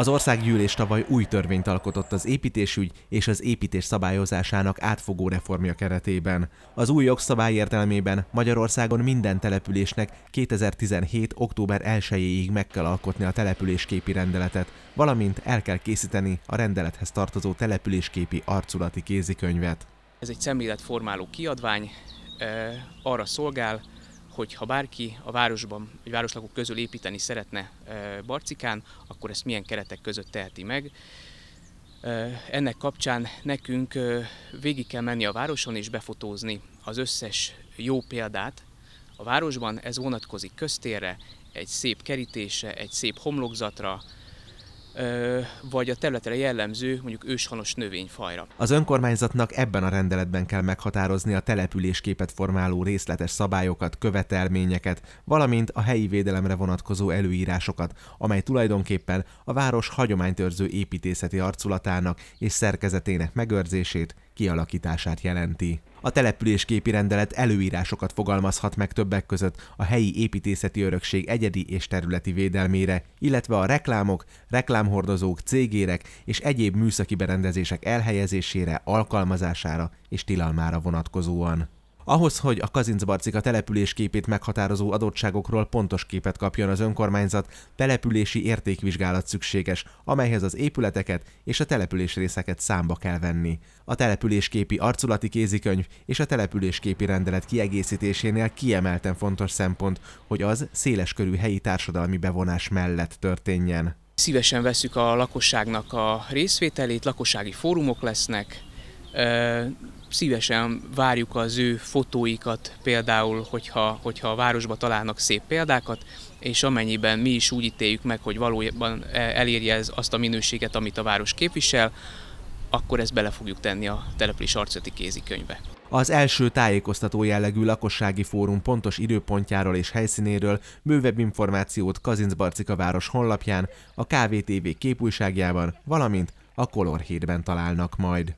Az országgyűlés tavaly új törvényt alkotott az építésügy és az építés szabályozásának átfogó reformja keretében. Az új jogszabály értelmében Magyarországon minden településnek 2017. október 1-ig meg kell alkotni a településképi rendeletet, valamint el kell készíteni a rendelethez tartozó településképi arculati kézikönyvet. Ez egy szemléletformáló kiadvány, eh, arra szolgál, hogy ha bárki a városban, egy városlakók közül építeni szeretne e, Barcikán, akkor ezt milyen keretek között teheti meg. E, ennek kapcsán nekünk e, végig kell menni a városon és befotózni az összes jó példát a városban. Ez vonatkozik köztérre, egy szép kerítése, egy szép homlokzatra, vagy a területre jellemző mondjuk őshonos növényfajra. Az önkormányzatnak ebben a rendeletben kell meghatározni a településképet formáló részletes szabályokat, követelményeket, valamint a helyi védelemre vonatkozó előírásokat, amely tulajdonképpen a város hagyománytörző építészeti arculatának és szerkezetének megőrzését kialakítását jelenti. A településképi rendelet előírásokat fogalmazhat meg többek között a helyi építészeti örökség egyedi és területi védelmére, illetve a reklámok, reklámhordozók, cégérek és egyéb műszaki berendezések elhelyezésére, alkalmazására és tilalmára vonatkozóan. Ahhoz, hogy a település településképét meghatározó adottságokról pontos képet kapjon az önkormányzat, települési értékvizsgálat szükséges, amelyhez az épületeket és a település részeket számba kell venni. A településképi arculati kézikönyv és a településképi rendelet kiegészítésénél kiemelten fontos szempont, hogy az széleskörű helyi társadalmi bevonás mellett történjen. Szívesen veszük a lakosságnak a részvételét, lakossági fórumok lesznek, szívesen várjuk az ő fotóikat, például, hogyha, hogyha a városba találnak szép példákat, és amennyiben mi is úgy ítéljük meg, hogy valójában e, elérje ez azt a minőséget, amit a város képvisel, akkor ezt bele fogjuk tenni a település arcöti kézikönyvbe. Az első tájékoztató jellegű lakossági fórum pontos időpontjáról és helyszínéről bővebb információt Barcika város honlapján, a KVTV képújságjában, valamint a Color találnak majd.